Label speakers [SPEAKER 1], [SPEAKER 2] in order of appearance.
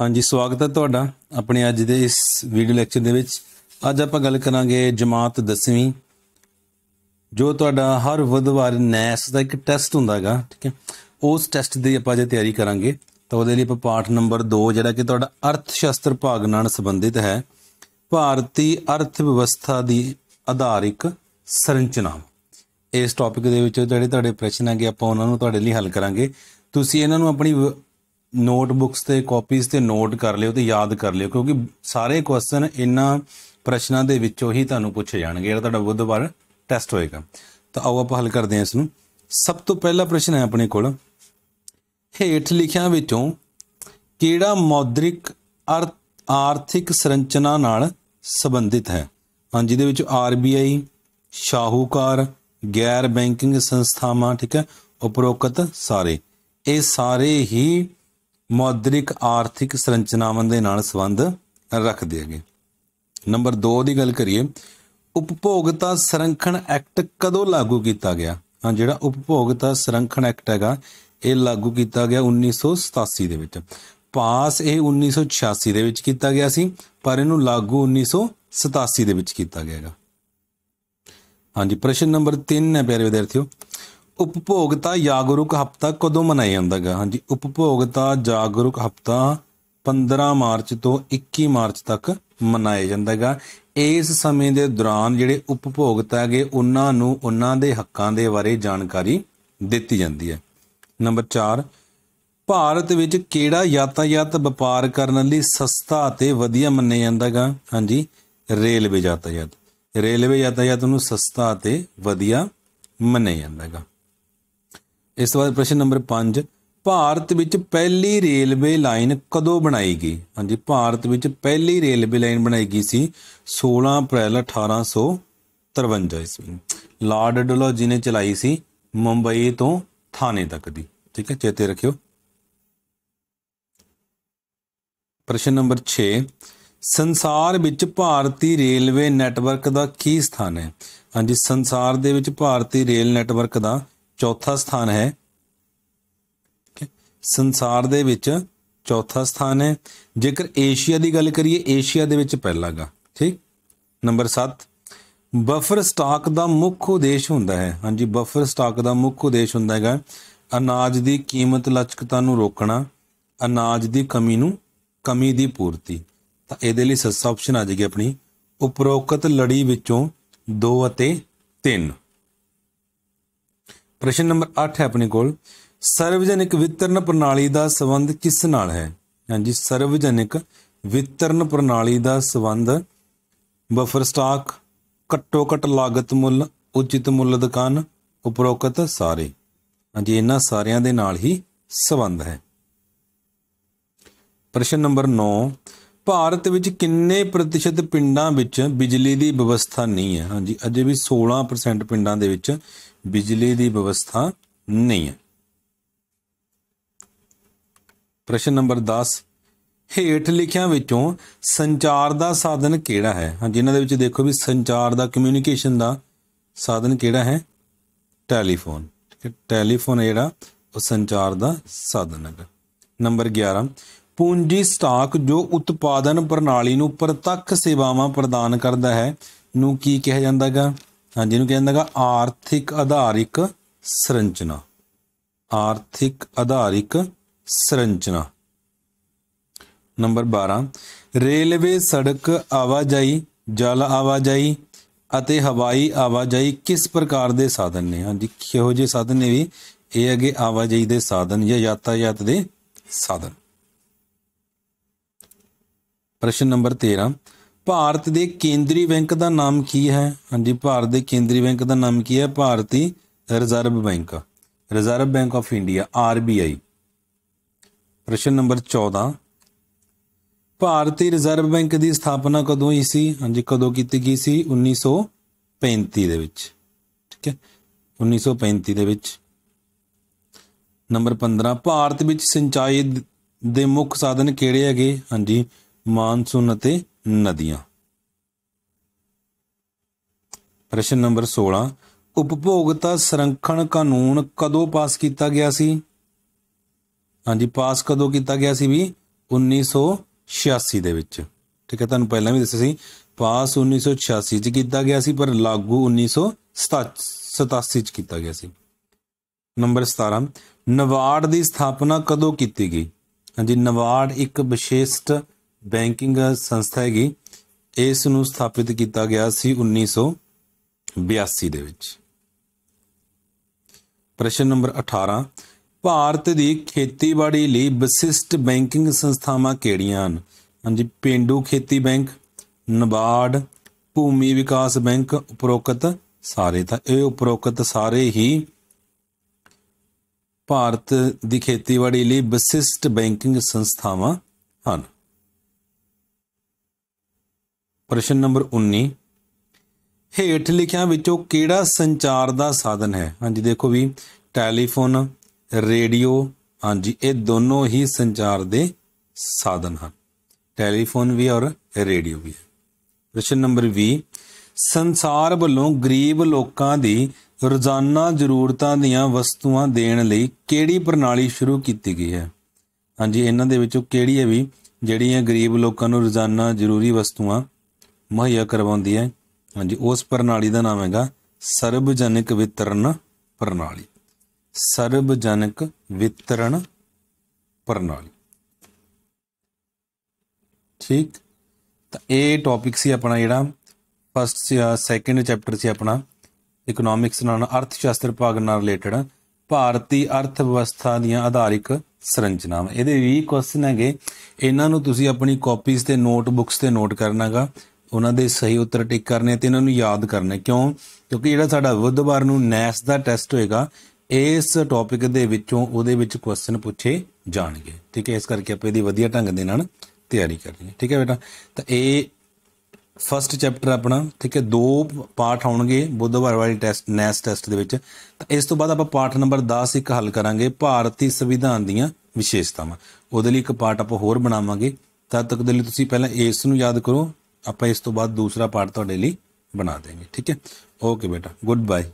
[SPEAKER 1] ਹਾਂਜੀ ਸਵਾਗਤ ਹੈ ਤੁਹਾਡਾ ਆਪਣੇ ਅੱਜ ਦੇ ਇਸ ਵੀਡੀਓ ਲੈਕਚਰ ਦੇ ਵਿੱਚ ਅੱਜ ਆਪਾਂ ਗੱਲ ਕਰਾਂਗੇ ਜਮਾਤ 10ਵੀਂ ਜੋ ਤੁਹਾਡਾ ਹਰ ਵਧਵਾਰ ਨੈਸ ਦਾ ਇੱਕ ਟੈਸਟ ਹੁੰਦਾ ਹੈਗਾ ਠੀਕ ਹੈ ਉਸ ਟੈਸਟ ਦੀ ਆਪਾਂ ਜੇ ਤਿਆਰੀ ਕਰਾਂਗੇ ਤਾਂ ਉਹਦੇ ਲਈ ਆਪਾਂ ਪਾਠ ਨੰਬਰ 2 ਜਿਹੜਾ ਕਿ ਤੁਹਾਡਾ ਅਰਥ ਸ਼ਾਸਤਰ ਭਾਗ ਨਾਲ ਸੰਬੰਧਿਤ ਹੈ ਭਾਰਤੀ ਅਰਥ ਵਿਵਸਥਾ ਦੀ ਆਧਾਰਿਕ ਸੰਰਚਨਾ ਇਸ ਟੌਪਿਕ ਦੇ ਵਿੱਚ ਜਿਹੜੇ ਤੁਹਾਡੇ ਪ੍ਰਸ਼ਨ ਹੈਗੇ ਆਪਾਂ ਉਹਨਾਂ ਨੂੰ ਤੁਹਾਡੇ ਲਈ ਹੱਲ ਕਰਾਂਗੇ ਤੁਸੀਂ ਇਹਨਾਂ ਨੂੰ ਆਪਣੀ ਨੋਟਬੁਕਸ ਤੇ ਕਾਪੀਜ਼ ਤੇ ਨੋਟ ਕਰ ਲਿਓ ਤੇ ਯਾਦ ਕਰ ਲਿਓ ਕਿਉਂਕਿ ਸਾਰੇ ਕੁਐਸਚਨ ਇਹਨਾਂ ਪ੍ਰਸ਼ਨਾਂ ਦੇ ਵਿੱਚੋਂ ਹੀ ਤੁਹਾਨੂੰ ਪੁੱਛੇ ਜਾਣਗੇ ਜਿਹੜਾ ਤੁਹਾਡਾ ਬੁੱਧਵਾਰ ਟੈਸਟ ਹੋਏਗਾ ਤਾਂ ਆਓ ਆਪਾਂ ਹੱਲ ਕਰਦੇ ਹਾਂ ਇਸ ਨੂੰ ਸਭ ਤੋਂ ਪਹਿਲਾ ਪ੍ਰਸ਼ਨ ਹੈ ਆਪਣੇ ਕੋਲ ਹੇਠ ਲਿਖਿਆਂ ਵਿੱਚੋਂ ਕਿਹੜਾ ਮੌਦ੍ਰਿਕ ਆਰਥਿਕ ਸੰਰਚਨਾ ਨਾਲ ਸੰਬੰਧਿਤ ਹੈ ਹਾਂ ਜਿਹਦੇ ਵਿੱਚ ਆਰਬੀਆਈ ਸ਼ਾਹੂਕਾਰ ਗੈਰ ਬੈਂਕਿੰਗ ਸੰਸਥਾਵਾਂ ਠੀਕ ਹੈ ਉਪਰੋਕਤ ਸਾਰੇ ਇਹ ਸਾਰੇ ਹੀ ਮੌਦਰਿਕ ਆਰਥਿਕ ਸੰਰਚਨਾਵਾਂ ਦੇ ਨਾਲ ਸੰਬੰਧ ਰੱਖਦੇ ਹੈਗੇ ਨੰਬਰ 2 ਦੀ ਗੱਲ ਕਰੀਏ ਉਪਭੋਗਤਾ ਸੰਰਖਣ ਐਕਟ ਕਦੋਂ ਲਾਗੂ ਕੀਤਾ ਗਿਆ ਹਾਂ ਜਿਹੜਾ ਉਪਭੋਗਤਾ ਸੰਰਖਣ ਐਕਟ ਹੈਗਾ ਇਹ ਲਾਗੂ ਕੀਤਾ ਗਿਆ 1987 ਦੇ ਵਿੱਚ ਪਾਸ ਇਹ 1986 ਦੇ ਵਿੱਚ ਕੀਤਾ ਗਿਆ ਸੀ ਪਰ ਇਹਨੂੰ ਲਾਗੂ 1987 ਦੇ ਵਿੱਚ ਕੀਤਾ ਗਿਆ ਹੈਗਾ ਹਾਂਜੀ ਪ੍ਰਸ਼ਨ ਨੰਬਰ 3 ਹੈ ਪਿਆਰੇ ਵਿਦਿਆਰਥੀਓ ਉਪਭੋਗਤਾ ਜਾਗਰੂਕ ਹਫਤਾ ਕਦੋਂ ਮਨਾਇਆ ਜਾਂਦਾ ਹੈ ਹਾਂਜੀ ਉਪਭੋਗਤਾ ਜਾਗਰੂਕ ਹਫਤਾ 15 ਮਾਰਚ ਤੋਂ 21 ਮਾਰਚ ਤੱਕ ਮਨਾਇਆ ਜਾਂਦਾ ਹੈਗਾ ਇਸ ਸਮੇਂ ਦੇ ਦੌਰਾਨ ਜਿਹੜੇ ਉਪਭੋਗਤਾ ਹੈਗੇ ਉਹਨਾਂ ਨੂੰ ਉਹਨਾਂ ਦੇ ਹੱਕਾਂ ਦੇ ਬਾਰੇ ਜਾਣਕਾਰੀ ਦਿੱਤੀ ਜਾਂਦੀ ਹੈ ਨੰਬਰ 4 ਭਾਰਤ ਵਿੱਚ ਕਿਹੜਾ ਯਾਤਾਯਾਤ ਵਪਾਰ ਕਰਨ ਲਈ ਸਸਤਾ ਅਤੇ ਵਧੀਆ ਮੰਨਿਆ ਜਾਂਦਾ ਹੈਗਾ ਹਾਂਜੀ ਰੇਲਵੇ ਯਾਤਾਯਾਤ ਰੇਲਵੇ ਯਾਤਾਯਾਤ ਨੂੰ ਸਸਤਾ ਅਤੇ ਵਧੀਆ ਮੰਨਿਆ ਜਾਂਦਾ ਹੈਗਾ ਇਸ ਤੋਂ ਬਾਅਦ ਪ੍ਰਸ਼ਨ ਨੰਬਰ 5 ਭਾਰਤ ਵਿੱਚ ਪਹਿਲੀ ਰੇਲਵੇ ਲਾਈਨ ਕਦੋਂ ਬਣਾਈ ਗਈ ਹਾਂਜੀ ਭਾਰਤ ਵਿੱਚ ਪਹਿਲੀ ਰੇਲਵੇ ਲਾਈਨ ਬਣਾਈ ਗਈ ਸੀ 16 ਅਪ੍ਰੈਲ 1853 ਈਸਵੀ ਲਾਰਡ ਡਲੋ ਜੀ ਨੇ ਚਲਾਈ ਸੀ ਮੁੰਬਈ ਤੋਂ ਥਾਣੇ ਤੱਕ ਦੀ ਠੀਕ ਹੈ ਚੇਤੇ ਰੱਖਿਓ ਪ੍ਰਸ਼ਨ ਨੰਬਰ 6 ਸੰਸਾਰ ਵਿੱਚ ਭਾਰਤੀ ਰੇਲਵੇ ਨੈਟਵਰਕ ਦਾ ਕੀ ਸਥਾਨ ਹੈ ਹਾਂਜੀ ਸੰਸਾਰ ਦੇ ਵਿੱਚ ਭਾਰਤੀ ਰੇਲ ਨੈਟਵਰਕ ਦਾ ਚੌਥਾ ਸਥਾਨ ਹੈ ਸੰਸਾਰ ਦੇ ਵਿੱਚ ਚੌਥਾ ਸਥਾਨ ਹੈ ਜੇਕਰ ਏਸ਼ੀਆ ਦੀ ਗੱਲ ਕਰੀਏ ਏਸ਼ੀਆ ਦੇ ਵਿੱਚ ਪਹਿਲਾਗਾ ਠੀਕ ਨੰਬਰ 7 ਬਫਰ ਸਟਾਕ ਦਾ ਮੁੱਖ ਉਦੇਸ਼ ਹੁੰਦਾ ਹੈ ਹਾਂਜੀ ਬਫਰ ਸਟਾਕ ਦਾ ਮੁੱਖ ਉਦੇਸ਼ ਹੁੰਦਾ ਹੈਗਾ ਅਨਾਜ ਦੀ ਕੀਮਤ ਲਚਕਤਾ ਨੂੰ ਰੋਕਣਾ ਅਨਾਜ ਦੀ ਕਮੀ ਨੂੰ ਕਮੀ ਦੀ ਪੂਰਤੀ ਤਾਂ ਇਹਦੇ ਲਈ ਸੱਸਾ ਆਪਸ਼ਨ ਆ ਜਾਏਗੀ ਆਪਣੀ ਉਪਰੋਕਤ ਲੜੀ ਵਿੱਚੋਂ 2 ਅਤੇ 3 ਪ੍ਰਸ਼ਨ ਨੰਬਰ 8 ਹੈ ਆਪਣੇ ਕੋਲ ਸਰਵਜਨਿਕ ਵਿਤਰਨ ਪ੍ਰਣਾਲੀ ਦਾ ਸਬੰਧ ਕਿਸ ਨਾਲ ਹੈ ਹਾਂਜੀ ਸਰਵਜਨਿਕ ਵਿਤਰਨ ਪ੍ਰਣਾਲੀ ਦਾ ਸਬੰਧ ਬਫਰ ਸਟਾਕ ਘੱਟੋ ਘੱਟ ਲਾਗਤ ਮੁੱਲ ਉਚਿਤ ਮੁੱਲ ਦੁਕਾਨ ਉਪਰੋਕਤ ਸਾਰੇ ਹਾਂਜੀ ਇਹਨਾਂ ਸਾਰਿਆਂ ਦੇ ਨਾਲ ਹੀ ਸਬੰਧ ਹੈ ਪ੍ਰਸ਼ਨ ਨੰਬਰ 9 ਭਾਰਤ ਵਿੱਚ ਕਿੰਨੇ ਪ੍ਰਤੀਸ਼ਤ ਪਿੰਡਾਂ ਵਿੱਚ ਬਿਜਲੀ ਦੀ ਵਿਵਸਥਾ ਨਹੀਂ ਹੈ ਹਾਂਜੀ ਅਜੇ ਵੀ 16% ਪਿੰਡਾਂ ਦੇ ਵਿੱਚ ਬਿਜਲੀ ਦੀ ਵਿਵਸਥਾ ਨਹੀਂ ਹੈ ਪ੍ਰਸ਼ਨ ਨੰਬਰ 10 ਹੇਠ ਲਿਖਿਆਂ ਵਿੱਚੋਂ ਸੰਚਾਰ ਦਾ ਸਾਧਨ ਕਿਹੜਾ ਹੈ ਹਾਂਜੀ ਇਹਨਾਂ ਦੇ ਵਿੱਚ ਦੇਖੋ ਵੀ ਸੰਚਾਰ ਦਾ ਕਮਿਊਨੀਕੇਸ਼ਨ ਦਾ ਸਾਧਨ ਕਿਹੜਾ ਹੈ ਟੈਲੀਫੋਨ ਠੀਕ ਹੈ ਟੈਲੀਫੋਨ ਜਿਹੜਾ ਉਹ ਸੰਚਾਰ ਦਾ ਸਾਧਨ ਹੈ ਨੰਬਰ 11 ਪੂੰਜੀ ਸਟਾਕ ਜੋ ਉਤਪਾਦਨ ਪ੍ਰਣਾਲੀ ਨੂੰ ਪ੍ਰਤੱਖ ਸੇਵਾਵਾਂ ਪ੍ਰਦਾਨ ਕਰਦਾ ਹੈ ਨੂੰ ਕੀ ਕਿਹਾ ਜਾਂਦਾਗਾ ਹਾਂਜੀ ਇਹਨੂੰ ਕਿਹਾ ਜਾਂਦਾਗਾ ਆਰਥਿਕ ਆਧਾਰਿਕ ਸੰਰਚਨਾ ਆਰਥਿਕ ਆਧਾਰਿਕ ਸੰਰਚਨਾ ਨੰਬਰ 12 ਰੇਲਵੇ ਸੜਕ ਆਵਾਜਾਈ ਜਲ ਆਵਾਜਾਈ ਅਤੇ ਹਵਾਈ ਆਵਾਜਾਈ ਕਿਸ ਪ੍ਰਕਾਰ ਦੇ ਸਾਧਨ ਨੇ ਹਾਂਜੀ ਜਿਹੋ ਜਿਹੇ ਸਾਧਨ ਨੇ ਵੀ ਇਹ ਅਗੇ ਆਵਾਜਾਈ ਦੇ ਸਾਧਨ ਜਾਂ ਯਾਤਾਯਾਤ ਦੇ ਸਾਧਨ ਪ੍ਰਸ਼ਨ ਨੰਬਰ 13 ਭਾਰਤ ਦੇ ਕੇਂਦਰੀ ਬੈਂਕ ਦਾ ਨਾਮ ਕੀ ਹੈ ਹਾਂਜੀ ਭਾਰਤ ਦੇ ਕੇਂਦਰੀ ਬੈਂਕ ਦਾ ਨਾਮ ਕੀ ਹੈ ਭਾਰਤੀ reserve bank reserve bank of India R I ਪ੍ਰਸ਼ਨ ਨੰਬਰ 14 ਭਾਰਤੀ ਰਿਜ਼ਰਵ ਬੈਂਕ ਦੀ ਸਥਾਪਨਾ ਕਦੋਂ ਹੋਈ ਸੀ ਹਾਂਜੀ ਕਦੋਂ ਕੀਤੀ ਗਈ ਸੀ 1935 ਦੇ ਵਿੱਚ ਠੀਕ ਹੈ 1935 ਦੇ ਵਿੱਚ ਨੰਬਰ 15 ਭਾਰਤ ਵਿੱਚ ਸਿੰਚਾਈ ਦੇ ਮੁੱਖ ਸਾਧਨ ਕਿਹੜੇ ਹੈਗੇ ਹਾਂਜੀ ਮਾਨਸੂਨ ਅਤੇ ਨਦੀਆਂ ਪ੍ਰਸ਼ਨ ਨੰਬਰ 16 ਉਪਭੋਗਤਾ ਸੰਰਖਣ ਕਾਨੂੰਨ ਕਦੋਂ ਪਾਸ ਕੀਤਾ ਗਿਆ ਸੀ ਹਾਂਜੀ ਪਾਸ ਕਦੋਂ ਕੀਤਾ ਗਿਆ ਸੀ ਵੀ 1986 ਦੇ ਵਿੱਚ ਠੀਕ ਹੈ ਤੁਹਾਨੂੰ ਪਹਿਲਾਂ ਵੀ ਦੱਸਿਆ ਸੀ ਪਾਸ 1986 ਚ ਕੀਤਾ ਗਿਆ ਸੀ ਪਰ ਲਾਗੂ 1987 ਚ ਕੀਤਾ ਗਿਆ ਸੀ ਨੰਬਰ 17 ਨਵਾਰਡ ਦੀ ਸਥਾਪਨਾ ਕਦੋਂ ਕੀਤੀ ਗਈ ਹਾਂਜੀ ਨਵਾਰਡ ਇੱਕ ਵਿਸ਼ੇਸ਼ਟ ਬੈਂਕਿੰਗ ਸੰਸਥਾ ਹੈਗੀ ਇਸ ਨੂੰ ਸਥਾਪਿਤ ਕੀਤਾ ਗਿਆ ਸੀ 1982 ਦੇ ਵਿੱਚ ਪ੍ਰਸ਼ਨ ਨੰਬਰ 18 ਭਾਰਤ ਦੀ ਖੇਤੀਬਾੜੀ ਲਈ ਵਿਸ਼ਿਸ਼ਟ ਬੈਂਕਿੰਗ ਸੰਸਥਾਵਾਂ ਕਿਹੜੀਆਂ ਹਨ ਹਾਂਜੀ ਪਿੰਡੂ ਖੇਤੀ ਬੈਂਕ ਨਬਾਰਡ ਭੂਮੀ ਵਿਕਾਸ ਬੈਂਕ ਉਪਰੋਕਤ ਸਾਰੇ ਤਾਂ ਇਹ ਉਪਰੋਕਤ ਸਾਰੇ ਹੀ ਭਾਰਤ ਦੀ ਖੇਤੀਬਾੜੀ ਲਈ ਵਿਸ਼ਿਸ਼ਟ ਬੈਂਕਿੰਗ ਸੰਸਥਾਵਾਂ ਹਨ ਪ੍ਰਸ਼ਨ ਨੰਬਰ 19 ਹੇਠ ਲਿਖਿਆਂ ਵਿੱਚੋਂ ਕਿਹੜਾ ਸੰਚਾਰ ਦਾ ਸਾਧਨ ਹੈ ਹਾਂਜੀ ਦੇਖੋ ਵੀ ਟੈਲੀਫੋਨ ਰੇਡੀਓ ਹਾਂਜੀ ਇਹ ਦੋਨੋਂ ਹੀ ਸੰਚਾਰ ਦੇ ਸਾਧਨ ਹਨ ਟੈਲੀਫੋਨ ਵੀ ਔਰ ਰੇਡੀਓ ਵੀ ਪ੍ਰਸ਼ਨ ਨੰਬਰ 20 ਸੰਸਾਰ ਵੱਲੋਂ ਗਰੀਬ ਲੋਕਾਂ ਦੀ ਰੋਜ਼ਾਨਾ ਜ਼ਰੂਰਤਾਂ ਦੀਆਂ ਵਸਤੂਆਂ ਦੇਣ ਲਈ ਕਿਹੜੀ ਪ੍ਰਣਾਲੀ ਸ਼ੁਰੂ ਕੀਤੀ ਗਈ ਹੈ ਹਾਂਜੀ ਇਹਨਾਂ ਦੇ ਵਿੱਚੋਂ ਕਿਹੜੀ ਹੈ ਵੀ ਜਿਹੜੀਆਂ ਗਰੀਬ ਲੋਕਾਂ ਨੂੰ ਰੋਜ਼ਾਨਾ ਜ਼ਰੂਰੀ ਵਸਤੂਆਂ ਮੁਹੱਈਆ ਕਰਵਾਉਂਦੀ ਹੈ ਹਾਂਜੀ ਉਸ ਪ੍ਰਣਾਲੀ ਦਾ ਨਾਮ ਹੈਗਾ ਸਰਬਜਨਕ ਵਿਤਰਨ ਪ੍ਰਣਾਲੀ ਸਰਬਜਨਕ ਵਿਤਰਨ ਪ੍ਰਣਾਲੀ ਠੀਕ ਤਾਂ ਇਹ ਟੌਪਿਕ ਸੀ ਆਪਣਾ ਜਿਹੜਾ ਫਸਟ ਸੈਕਿੰਡ ਸੈਕੰਡ ਚੈਪਟਰ ਸੀ ਆਪਣਾ ਇਕਨੋਮਿਕਸ ਨਾਲ ਅਰਥ ਸ਼ਾਸਤਰ ਭਾਗ ਨਾਲ ਰਿਲੇਟਡ ਭਾਰਤੀ ਅਰਥ ਵਿਵਸਥਾ ਦੀਆਂ ਆਧਾਰਿਕ ਸੰਰਚਨਾਵਾਂ ਇਹਦੇ 20 ਕੁਐਸਚਨ ਹੈਗੇ ਇਹਨਾਂ ਨੂੰ ਤੁਸੀਂ ਆਪਣੀ ਕਾਪੀਜ਼ ਤੇ ਨੋਟਬੁੱਕਸ ਤੇ ਨੋਟ ਕਰਨਾਗਾ ਉਹਨਾਂ ਦੇ ਸਹੀ ਉੱਤਰ ਟਿਕ ਕਰਨੇ ਤੇ ਇਹਨਾਂ ਨੂੰ ਯਾਦ ਕਰਨਾ ਕਿਉਂ ਕਿਉਂਕਿ ਜਿਹੜਾ ਸਾਡਾ ਬੁੱਧਵਾਰ ਨੂੰ ਨੈਸ ਦਾ ਟੈਸਟ ਹੋਏਗਾ ਇਸ ਟੌਪਿਕ ਦੇ ਵਿੱਚੋਂ ਉਹਦੇ ਵਿੱਚ ਕੁਐਸਚਨ ਪੁੱਛੇ ਜਾਣਗੇ ਠੀਕ ਹੈ ਇਸ ਕਰਕੇ ਆਪਾਂ ਇਹਦੀ ਵਧੀਆ ਢੰਗ ਦੇ ਨਾਲ ਤਿਆਰੀ ਕਰਨੀ ਹੈ ਠੀਕ ਹੈ ਬੇਟਾ ਤਾਂ ਇਹ ਫਰਸਟ ਚੈਪਟਰ ਆਪਣਾ ਠੀਕ ਹੈ ਦੋ ਪਾਠ ਆਉਣਗੇ ਬੁੱਧਵਾਰ ਵਾਲੀ ਟੈਸਟ ਨੈਸ ਟੈਸਟ ਦੇ ਵਿੱਚ ਤਾਂ ਇਸ ਤੋਂ ਬਾਅਦ ਆਪਾਂ ਪਾਠ ਨੰਬਰ 10 ਇੱਕ ਹੱਲ ਕਰਾਂਗੇ ਭਾਰਤੀ ਸੰਵਿਧਾਨ ਦੀਆਂ ਵਿਸ਼ੇਸ਼ਤਾਵਾਂ ਉਹਦੇ ਲਈ ਇੱਕ ਪਾਠ ਆਪਾਂ ਹੋਰ ਬਣਾਵਾਂਗੇ ਤਦ ਤੱਕ ਦੇ ਲਈ ਤੁਸੀਂ ਪਹਿਲਾਂ ਇਸ ਨੂੰ ਯਾਦ ਕਰੋ ਆਪਾਂ ਇਸ ਤੋਂ ਬਾਅਦ ਦੂਸਰਾ ਪਾਰਟ ਤੁਹਾਡੇ ਲਈ ਬਣਾ ਦੇਵਾਂਗੇ ਠੀਕ ਹੈ ਓਕੇ ਬੇਟਾ ਗੁੱਡ ਬਾਏ